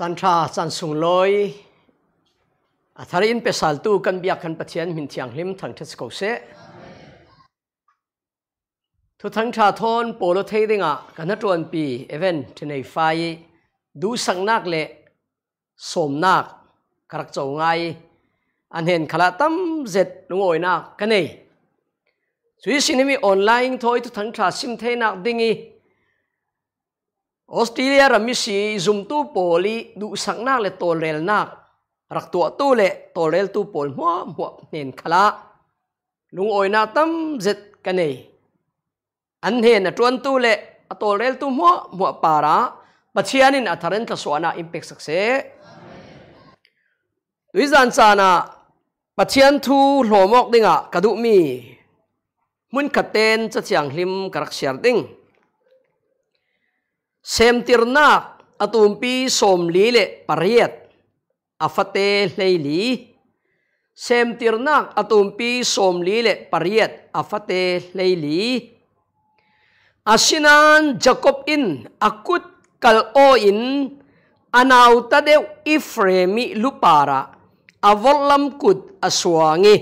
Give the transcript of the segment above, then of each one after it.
san tha san sung loi a thar in pe sal tu kan bia kan pathian min thiang hlim thang thas ko se thu thang tha thon polo thei dinga ah, kana ton pi even thinei fai du sang nak le som nak karak chau ngai an hen khala tam zet lungoi na kanei Suy sinimi online thôi thu thang tha sim thế nào dingi ออสเตรเลียรัมิสีซุมตู้โปลีดูสังนักเลตัวเรลนักรักตัวตู้เลตัวเรลตู้โปลหัวหัวเห็นขลาลุงโอยนาตั้มเจ็ดกันเออันเห็นจวนตู้เลตัวเรลตู้หัวหัวปาระปัจจัยนินอัตเรนทศวนาอิมเพ็กสักเซดุยจันจานาปัจจัยทูหลอมอกดิ่งะกระดุมีมุนขัดเต้นจะเสียงลิมกระักเสียดิ่ง semtir na atumpi somlile pariet afate leili semtir na atumpi somlile pariet afate leili asinan jacob in akut kalo in anauta de ifremi lupara avolam kut aswangi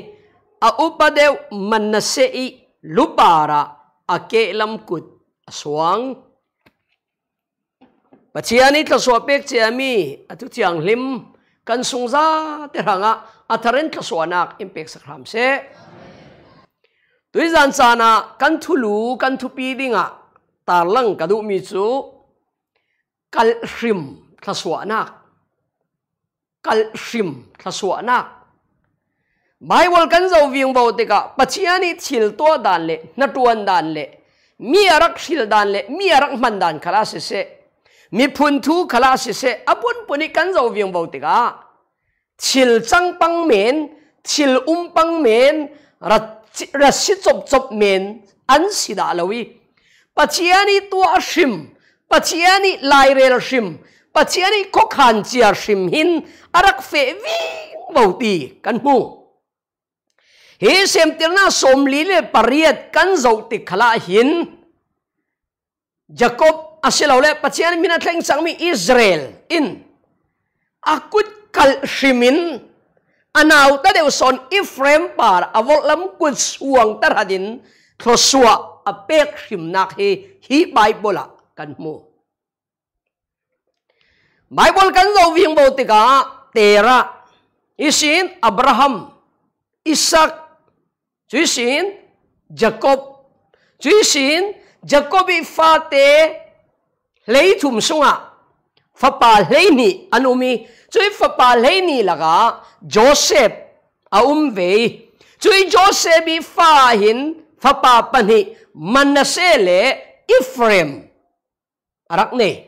aupadew manasei lupara akelam kut aswang ปัจจัยนี้ตลวดสวเป็กเจยมีอตุที่ยังลิมกันสงซาเทรังอะอัตเรนตลวดสวนักอิมเป็กสครามเซตัวจันซานะกันทุลูกันทุปีดิงอะตาลังกระดูมิจูกัลริมทสวนักกัลริมทสวนักไม่ว่ากันจะวิ่งบ่าวเด็กปัจจัยนี้ชิลตัวดานเละนัดวันดานเละมีอะไรชิลดานเละมีอะไรมันดานคลาสเซ mi phun thu khala si se abun puni kan zo vieng bo te ga chil chang pang men chil um pang men ra ra si chop chop men an si da lawi pachiani tu ashim pachiani lai rel shim pachiani ko khan chi ashim hin arak fe vi bo ti kan mu he sem tirna som li le pariat kan zo ti khala hin jacob asilo le pachian mina thleng sang mi Israel in akut kal shimin anau ta deu son Ephraim par avol lam kut suang tar hadin apek shim hi hi bible kan mo bible kan zo ving bautika tera isin Abraham Isaac isin Jacob isin Jacobi fate lấy thùm sung à phá bà lấy nị anh ôm mi chú phá bà lấy nị là cả Joseph à ôm về chú Joseph bị phá hin phá bà bận à, hi Manasseh lệ Ephraim arak này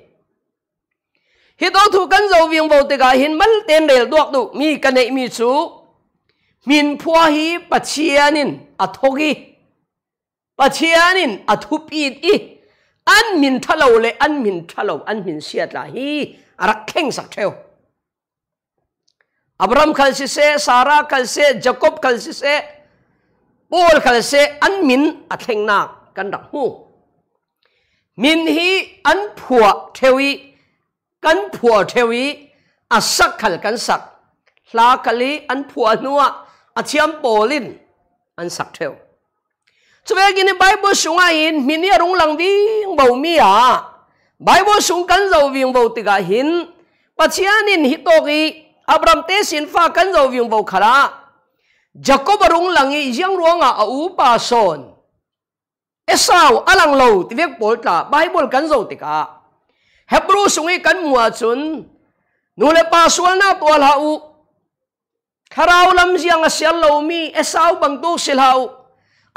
hi đó thu cân dầu viên vô tê cả hin mất tên để đuộc đủ mi cân này mi chú min phua hi bát chianin à thô gi bát chianin à thu ít ít an min tha lo le an min tha lo an min siat la hi arak kheng sak theo Abraham khal si se Sarah khal se Jacob khal si se Paul khal se an min a theng na kan dak mu min hi an phua thewi kan phua thewi a sak khal kan sak la kali an phua nuwa a chiam polin an sak theo cho chuve gini bible sunga in minia rung lang vi bo mi a bible sung kan zo vi bo tiga hin pachian in hitoki abram te sin cắn kan zo vi bo khara jacob rung lang i jang ruanga a u pa son esau alang lo ti vek pol ta bible kan zo tika hebrew sungi cắn mua chun nule pa sual na tual ha u kharau lam jiang asial lau mi esau bang tu sil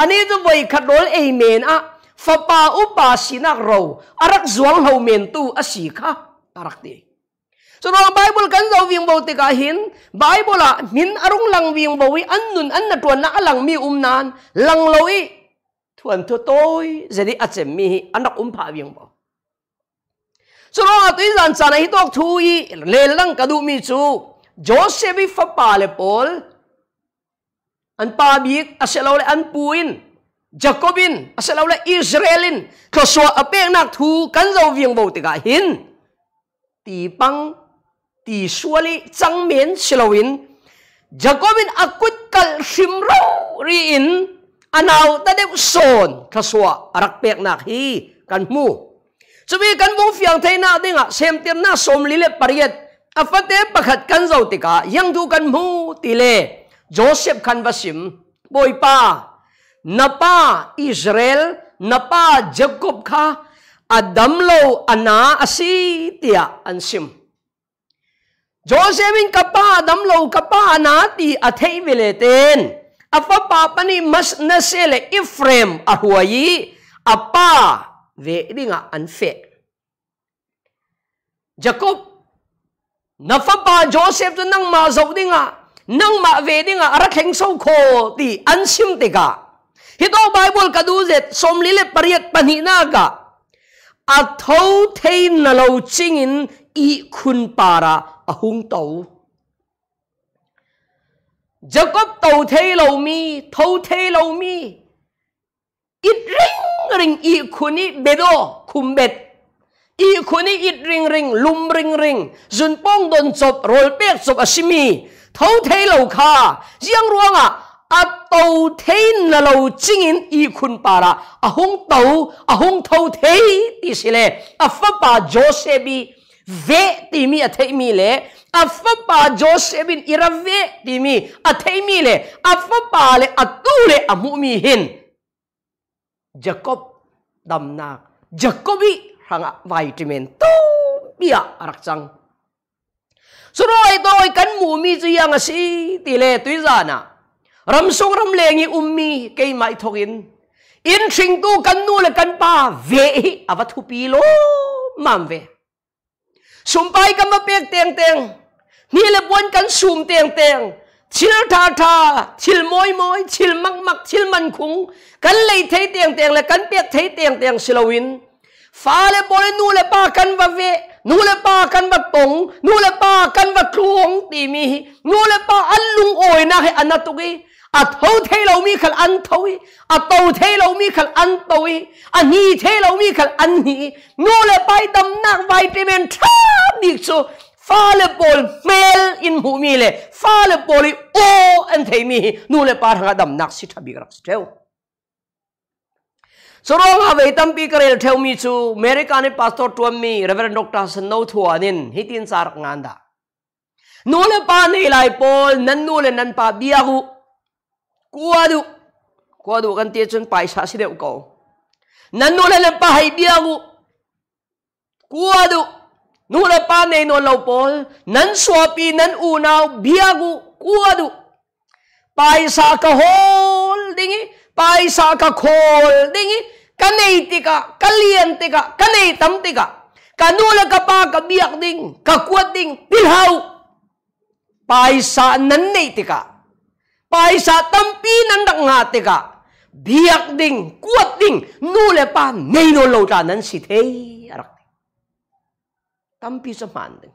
อันนี้จะไว้ขัดโดนเอเมนอะฟปาอุปาสินักเราอารักจวงเฮาเมนตูอาศีค่ะอารักดีส่วนไบเบิลกันเราวิ่งบ่ติกาหินไบเบิลอะมินอรุงลังวิ่งบ่วิอันนุนอันนัดวนนักลังมีอุมนานลังลอยทวนทตัวเจดีอาจจะมีอันนักอุมพาวิ่งบ่ Sura tu izan sana hitok thui leleng kadu mi chu Joseph fa pale pol an pa bik aselo le an puin jacobin aselo le israelin thlo so apek nak thu kan zo vieng bo te ga hin ti pang ti suali chang men selowin jacobin akut kal simro ri in anaw ta de son thlo so arak pek nak hi kan mu chubi kan mu fiang theina dinga sem tir na som li le pariat afate pakhat kan zo te ka yang du kan mu ti le Joseph khan basim boy pa napa Israel napa Jacob kha Adam à lo ana à asi à tia ansim Joseph in kapa Adam lo kapa ana ti athei vileten apa papani mas nasele Ephraim ahuayi apa về dinga anfe Jacob nafa pa Joseph tu nang ma zau nga. นังมาเวดิงอารักแข็งโซโคตีอันซิมติกาฮิตเอาไบเบิลกดูเจ็ดสมลิเลปรียตปนินากาอัทเทาเทนน่าจิงอินอีคุณปาระอาหุงเตาจักบเตาเทยเลามีเทาเทลามีอีดริงริงอีคุณนี้เบโดคุมเบ็ดอีคุณนี้อิดริงริงลุมริงริงจุนป้องโดนจบโรลเปียกจบอาชิมี thâu thế lâu kha riêng ruộng à à tàu thế là lâu chính in y khun bà ra à hung tàu à hung thâu thế thì xí lệ à pháp bà Joseph bị ve thì mi a à, thei mi lệ, à fa bà joseph bị ira ve thì mi a à, thei mi lệ, à fa bà le à tu le a à, mu mi hin jacob dam na jacobi ranga vai timen tu bia arak chang สุดท้ายตัวกันมูมีจะยังสิตีเล่ตุยจานะรำสงรำเลงีอุ้มมีเกี่ยไม่ทกินอินชิงตูกันนู่เลกันป้าเวอวัตถุปีโลมันเวสุมไปกันมาเปียกเตียงเตียงนี่เลยบวนกันสุมเตียงเตียงชิลทาทาชิลมอยมอยชิลมักมักชิลมันคุงกันเลยเทเตียงเตียงเลยกันเปียกเทเตียงเตียงสิลวินฟ้าเลยบอลนู่เลยป้ากันวะเวนูและป้ากันว่าตง นูและป้ากันว่าครูงตีมีนูและป้าอันลุงโอยนะให้อันนัตุกีอัดเท้าเทเรามีขันอันเท้าอัดโตเทเรามีขลันทันโตอันนี้เทเรามีขันอันนี้นูและไปดำนักไวเตมันท่านิกซฟาเลบอลเมลอินหูมีเลฟาเลบอลโออันเทมี นูและป้าหางดำนักสิทธิบิกรักสิเท้า Soronga về tâm pi karel theo mi chu America ne pastor tuam mi Reverend Dr. Hassan no thuanin hitin sarak nganda. Nule pa ne lai pol nan nule nan pa biahu kuadu kuadu kan tia chun pai sa si deu ko. Nan nule nan pa hai biahu kuadu nule pa ne no lau pol nan swapi nan unau biahu kuadu pai sa ka hol dingi pai sa ka khol dingi liền kanay tika, kalian tika, kanay tam tika. Kanula ka pa kabiyak ding, kakuat ding, pilhaw. Paisa nanay tika. Paisa tampi nandak nga tika. Biyak ding, kuat ding, nule pa, nô lo ta nan si thế tay. Arak. Tampi sa manding.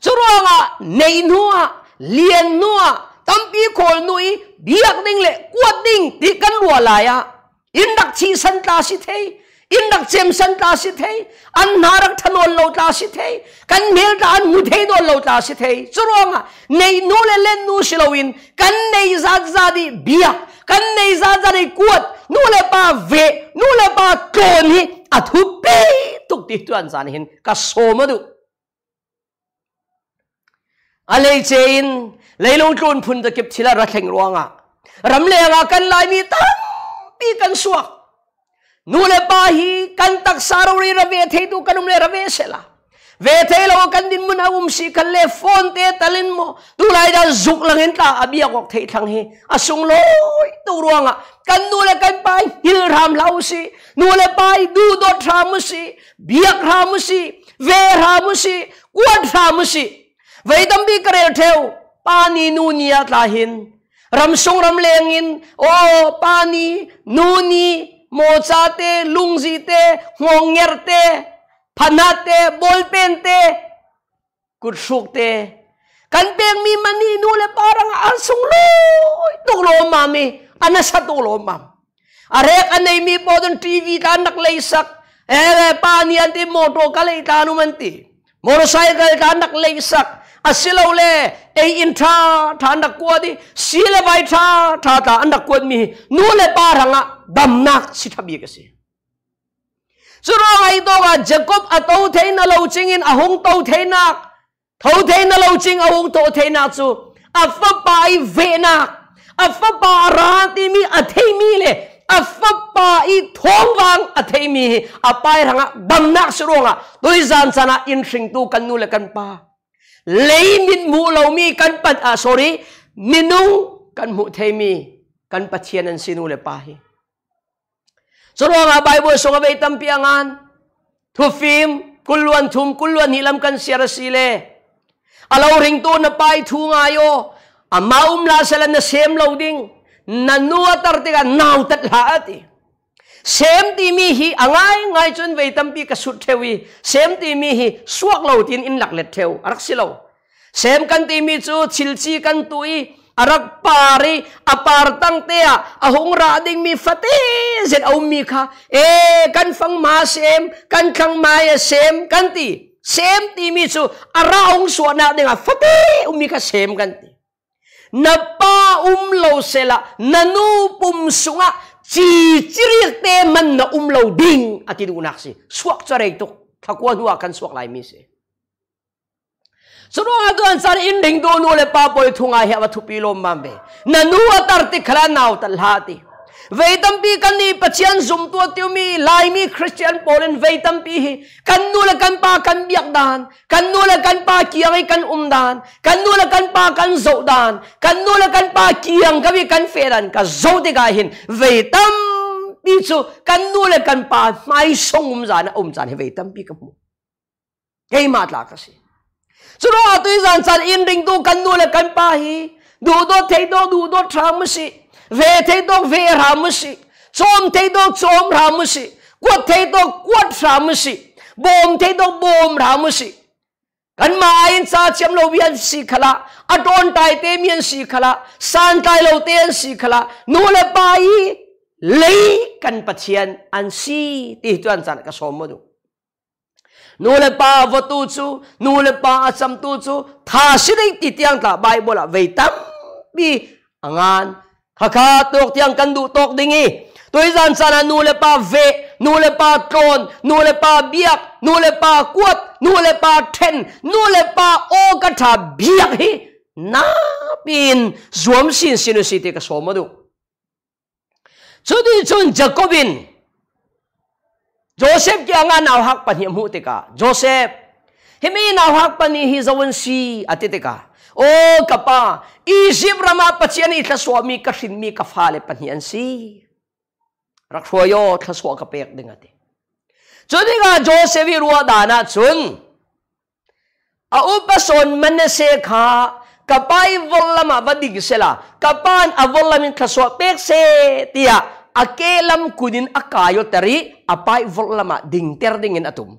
Churo nga, nainua, lian nua, tampi kol nui, biyak ding le, kuat ding, tikan wala à in đặc chi san ta si thế in dak chem san ta si thế an na rắc than ol lo ta si thế kan mel ta an mu thế do lo ta si thế chu ro nga nei nu le len nu si lo in kan nei zat za di bia kan nei zat za di kuat nu le pa ve nu le pa ton hi a thu pe tuk đi tuan san hin ka số mà du a lei che in lấy long tun phun da kip thila ra thleng à ram le nga kan lai mi tang ti kan suak nule pa hi kan tak sarori rave thei tu kanum le rave sela ve thei lo kan din mun awum si kan le phone te talin mo tu lai da zuk lang hen ta abia kok thei thang hi asung loi tu ruanga kan nule kan pa hil ram lau si nule pa du dot ram si biak ram si ve ram si kuat ram si vậy tâm bi kare theo pani ni nu nia ta ramsung ramlengin oh pani nuni mozate lungzite ngongerte panate bolpente kutsukte kanpeng mi manino le parang asung lo tulo mami ana sa tulo mam are kanay mi podon tv tan naklaysak eh pani ante moto kalay tanuman ti motorcycle tan naklaysak asilo le e in tha tha nak kwa di si le bai tha tha ta nak kwa mi nu à, à, le à, pa ranga dam nak si thabi ka si churo ai to ga jacob ato thein na lo ching in ahung to thein na, thâu thế na lo ching ahung to thein na chu afa pai ve nak afa pa ra ti mi a thei mi le afa pa i thong wang a thei mi a pai ranga dam nak churo nga doi zan sana in hring tu kan nu le kan pa ลยมินมูเรามีกันปัดอ่ะ s o r r มินุงกันมุเทมีกันปัดเชียนันสินุเลาฮีสรุปว่าไบเบิลส่งไปตั้มพียงันทูฟิมกุลวันทุมกุลวันนิลมกันเสียรสิเลอาราริงตัวนับไปทุงอายโออมาอุมลาเซลันเซมเราดิงนันนัวตัดติกันนาวตัดลาตี xem ti mi hi angai ngai chun ve tampi ka sut thewi xem ti mi hi suak lo tin in lak let theu arak silo xem kan ti mi chu chilchi kan tui arak pari apar tang tea ahung ra ding mi fati zet au mi kha e kan phang ma sem kan khang ma ya sem kan ti sem ti mi chu ara ong suwa na ding a fati umi kha sem kan ti napa um umlo sela nanu pum sunga chi chiri te man na um lo ding ati du nak si swak chare to thakwa du kan swak lai mi se so ro a gan sar in ding do no le pa boy thunga he wa thupi lo mambe na nu atar ti khala nau tal ha ti vậy tâm pi kan ni pachian zum tua tiêu mi lai mi christian polen vậy tâm pi hi kan nu là kan pa kan biak dan kan nu là kan pa kiang kan um dan kan nu là kan pa kan zo dan kan nu là kan pa kiang ka bi kan fe dan ka zo de gai hin vậy tâm pi chu kan nu là kan pa mai song um zan um zan hi vậy tâm pi ka mu cái mà là cái gì cho nên tôi rằng rằng in ring tu kan nu là kan pa hi đủ đó thấy đó đủ đó tham mà gì về thế đó về ra mới sĩ chôm thế đó chôm ra mới sĩ quất thế đó quất ra mới sĩ bom thế đó bom ra mới sĩ gần mà anh cha chém lâu biên sĩ khla adon tai tem biên sĩ khla san tai lâu tem sĩ khla nô lệ bai lấy cần bát hiền anh si thì tuan san cái số mà đúng nô lệ ba vật tu chú nô lệ ba sam tu chú thà sĩ đấy thì tiếng ta bible là về tâm bi à ngan khá khá tuộc tiếng cần đủ tuộc đình ý tôi dàn sana nu le pa ve nu le pa tron nu le pa biak nu le pa quất nu le pa then nu le pa o ka tha biak hi na pin zoom zuam sin sinu cái số ka somadu chu đi chun jacobin joseph ki anga naw hak pa hi mu te joseph himi naw hak pa ni hi zawan si atite โอ้กป้าอีจิบรามาปัจเจนีทัศวมีกษินมีกฟาเลปัญญนสีรักสัวยอทศวกเปียกดึงอะไรจุดนี้ก็โจเซวิรัวดานาจุนอาอุปสนมันเสขากับไปวอลลามาวดิกเสลากับป้านอวอลลามินทัศวเปียกเสตียอาเกลัมคุดินอากายตรีอาไปวอลลามาดิ่งเตอร์ดิ่งอินอตุม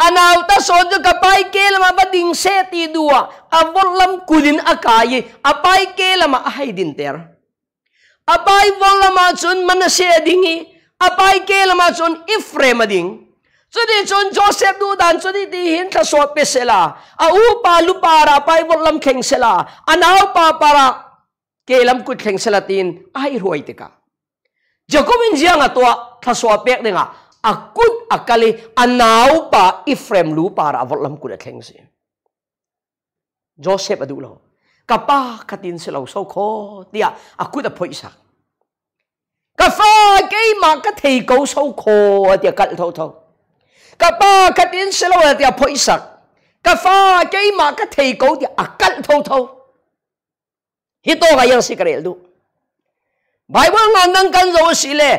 अनावता सोजो कपाई के लमा बदिंग से ती दुआ अवलम कुलिन अकाये अपाई के लमा अहाई दिन तेर अपाई वलमा चुन मन से दिंगी अपाई के लमा चुन इफ्रे मदिंग चुदी चुन जोसेफ दु दान चुदी दी हिन था सो पे सेला अउ पालु पारा अपाई वलम खेंग सेला अनाव पा पारा के लम कुट खेंग सेला तीन आई रोई तिका जकोबिन जियांगा तो था सो पेक देगा अकुत akali anaw pa ifrem lu para avotlam kula thlengsi joseph adu lo kapa khatin se lo so kho tia akuda phoisa ka fa ke ma ka thei ko so kho tia kal tho tho kapa khatin se lo tia phoisa ka fa ke ma ka thei ko tia akal tho tho hito ga yang sikarel du bible ngang nang kan zo sile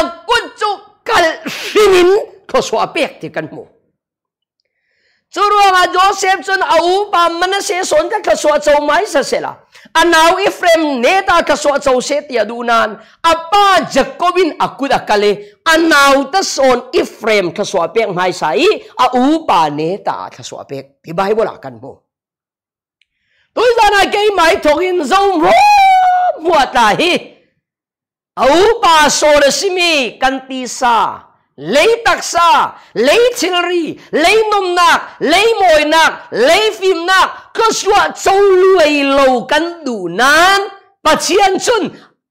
akut chuk kal shinin tho so apek ti kan mu churuanga joseph chun au pa manase son ka khaswa chau mai sa sela anau ifrem neta khaswa chau se ti adunan apa jacobin akuda kale anau ta son ifrem khaswa pek mai sai au pa neta khaswa pek ti bible kan mu tôi ra này cái máy thuộc in dâu mua mua ấu pa so là simi căn sa lấy tạc sa lấy chilri lấy nôm nạc lấy mồi nạc lấy phim nạc cơ sua châu lùi lâu căn à, đủ nan và chiên chun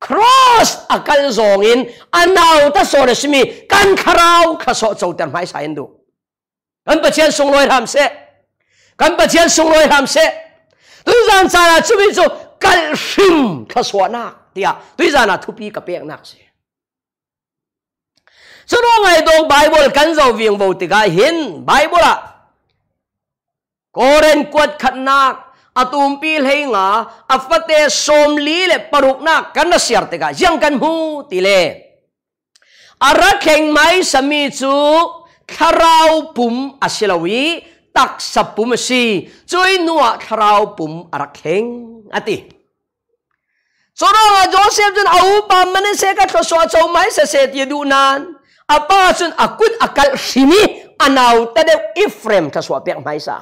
cross a căn zong in anau ta so là simi căn kharau khá so châu tần mai sa indu căn bà chiên sung lôi hàm se căn bà chiên sung lôi hàm se tôi rằng sao là chú biết rồi kal hrim kha so na tia tui jana thupi ka pek nak se chu no ngai dong bible kan zo vieng bo ti ga hin bible a koren kwat khat nak atum à pil hei nga afate à som li le paruk na kan na siar te ga yang kan hu ti le ara à kheng mai sami chu kharau pum asilawi tak sapum si chui nuwa kharau pum ara kheng ati สรอาโจเซฟจนอาปามันเสกทศวรรษมาเสเสตยดูนานอาปาจุนอากุดอากาศิมีอานเอาแต่เดวอิฟเรมทศวรรษไม่ใช่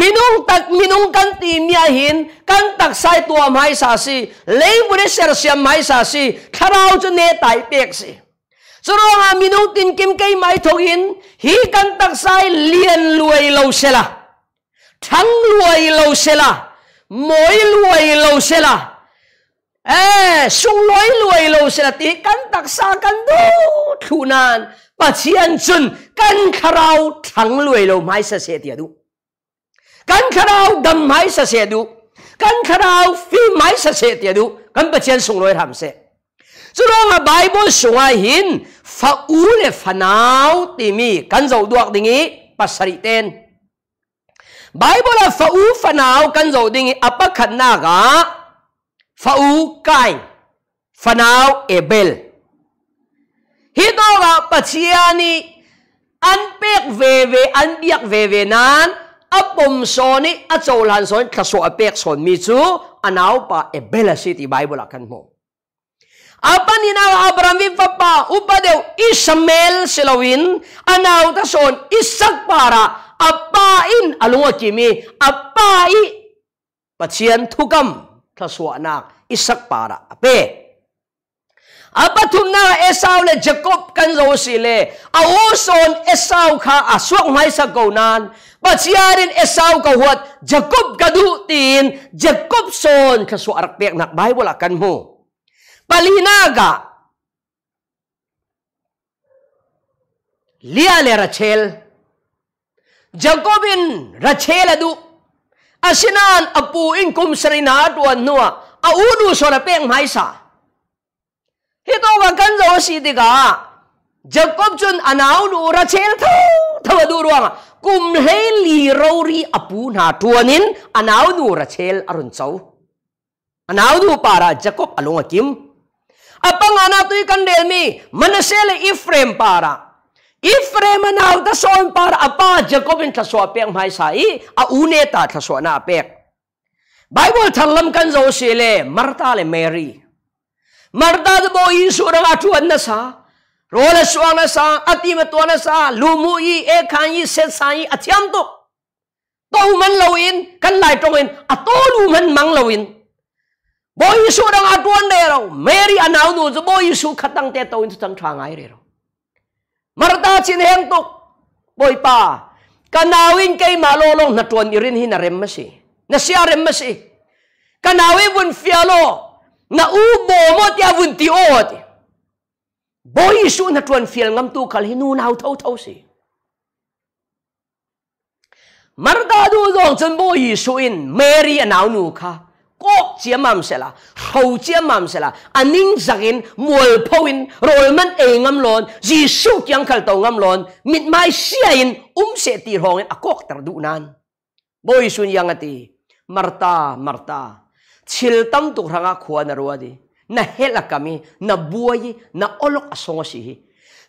มินุงตักมินุงกันตีมีหินกันตักไซตัวไม่ใชสิเลยบริษัรเสียไม่ซชสิข้าราชเนตายเปียกสิสรองามินุงตินกิมเกย์ไม่ทกินฮีกันตักไซเลียนลวยเลวเชล่าทั้งลวยเลวเชล่ามวยลวยเลวเชล่าเออสุงลอยลอยลสตกันตักสากันดูทุนันปัจจัยจนกันคาราวทังลอยลมไม่เสียดีดูกันคาราวดำไม่เสียดู กันคาราวฟีไม่เสียดีดู กันปัจจัยสุงลอยทำเสียสุนัขไบเบิลสุงไอหินฟ้าอูเลฟะนาว ติมี กันจะดูอวกดิ่งปัสสริเตนไบเบิลฟ้าอูฟะนาวกันจะดิ่งอปะขันนากะฟาอูกายฟานาวเอเบลฮิโดราปัจจยนีอันเปกเวเวอันเปียกเวเวนั้นอปมสอนนี่อจหลันสอนขสวเปกสอนมิจูอันเอาวปาเอเบลสิติไบเบลกันโมอาปนินาอับรามิฟปาอุปเดวอิสเมลสิลวินอันเอาวตสอนอิสักปาระอับปาอินอลุงกิมีอับปาอิปัจจันทุกัมขสวนัก isak para ape apa tu na esau le jacob kan zo si le a oson esau kha a suak mai sa go nan ba chiarin esau ka huat jacob ka du tin jacob son ka su arak pek nak bible kan mu palinaga lia le rachel jacobin rachel adu asinan apu in kum serina tuan nuah à u nu so là beng mai sa hi to wa kan zo si đi cả. jacob chun anau nu ra chel thâu tho du ruang kum he li ro ri apu na tuanin anau nu ra chel arun sau. anau nu para jacob along akim apang ana tui kan del mi manasel ifrem para Ifrem na ta son par apa Jacob in tlaswa pek mai sai a une ta so na pek Bible thalam kan zo sile Martha le Mary. Martha de bo Yesu ranga chuan na sa. Role suang na sa ati ma tuan na sa lumu i e khan i se sa Ati athiam tu, To man lo in kan lai tong in ato lu man mang lo in. Bo Yesu ranga tuan de ro Mary anau nu zo bo Yesu khatang te to in tang thang ai re ro. Martha chin heng tu, Boy pa. Kanawin kay malolong na tuan irin hinarem masi na siarem ma si kanawe bun fialo na u bo mo ti avun ti o ti boy su na tuan fial ngam tu kal hinu nau thau thau si marda du dong chen bo yi su in mary anaw nu kha kok chia mam sẽ là hầu chia mam sẽ là anh ninh giặc in mùi phô in rồi mình e ngâm lòn gì su kiang khal tàu ngâm lon, mịt mai xia in um sẽ tì hong in a kok tar du nan bôi sun yang ati marta marta chil tam tu ranga khuwa na ruadi na hela kami na buai na olok asong si hi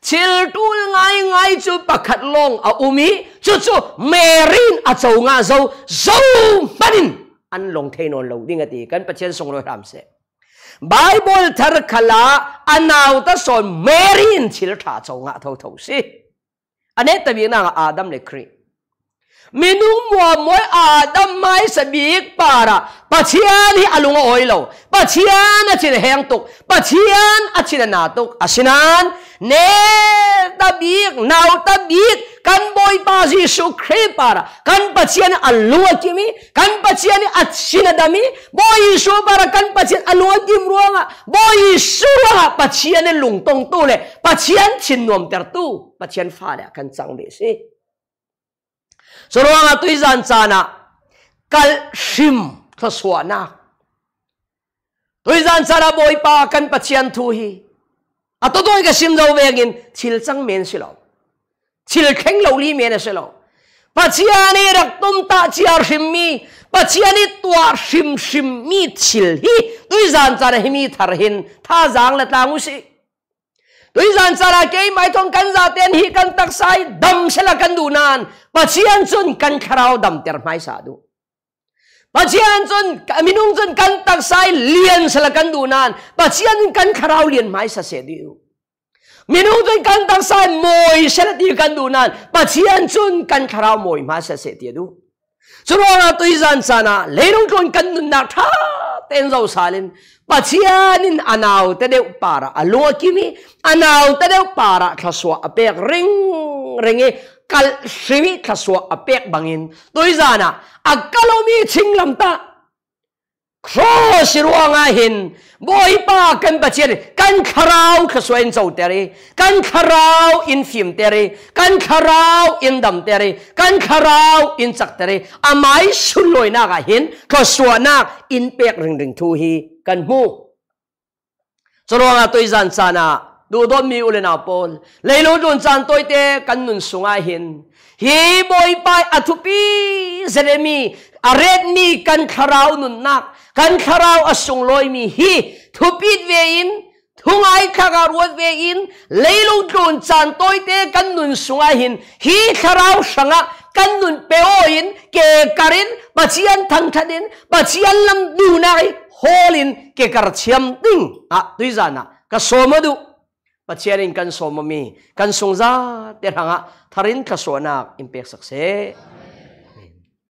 chil tu ngai ngai chu pakhat long a umi chu chu merin a chau nga zo zo manin an long thein on lo ding ati kan pachen song lo ram se bible thar khala anaw ta son merin chil tha chau nga tho tho si ane tabi na adam le kri mi nung mua mỗi à đâm mai sẽ biết bà ra bà chiên hi alung à, oi lo bà chiên a chin hang tuk bà chiên a chin à, na tuk a sinan ne ta biết nào ta biết kan boy pa jisu khrist bà ra kan bà chiên alung ki mi kan bà chiên a chin da mi boy jisu bà ra kan à, bà chiên alung ki ruang a boy jisu ha bà chiên lung tong tu le bà chiên chin nom ter tu bà chiên pha le kan trang bị si so ro nga tui zan chana kal shim tha suana tui zan chana boi pa kan pachian thu hi a to doi ga shim do vengin Chil chang men silo chil kheng lo li men silo pachiani tum ta chia shim mi pachiani tua shim shim mi chil hi tui zan chana hi mi thar hin tha jang la ta ngu si Rizan sara ke mai thong kan za ten hi kan tak sai dam sela kan du nan pachian chun kan kharau dam ter mai sa du pachian chun minung chun kan tak sai lian sela kan du nan pachian kan kharau lian mai sa se di minung chun kan tak sai moi sela di kan du nan pachian chun kan kharau moi ma sa se ti du churo na tuizan sana leirung chun kan du na tha tên ten zo salin pachianin anaw te deu para alua kimi anaw te deu para thlaswa apek ring ringi kal shimi thlaswa apek bangin toizana akalomi ta ครอสิรวงาหินบอยป้ากันปะเชียกันคาราวขสวยนเจ้าเตรีกันคาราวอินฟิมเตรีกันคาราวอินดัมเตรีกันคาราวอินสักเตรีอามายชุลอยนากาหินขสวนักอินเปียกรึงรึงทูฮีกันมูสรวงาตัวจันซานา ดูดมีอุลนาปอลเลยรู้ดุนจันตัวเตกันนุนสุงาหินฮีบอยป้าอธุปีเซเรมีอะเรนี่กันาราวนุนนักกันาราวอสุงลอยมีฮีทุปิดเวินทุงไอขากรวดเวินเลยลงจูนจันตอยเตกันนุนสุงไอหินฮีาราวสังะกันนุนเปโอินเกการินปัจจันทังทัดินปัจจันลำดูนายฮอลินเกการเชียมติ้งอ่ะดุยจานะก็สมดุปัจจัยนกันสมมีกันสงจาเดรังะทาริน็สวนักอิมเพ็กสักเซ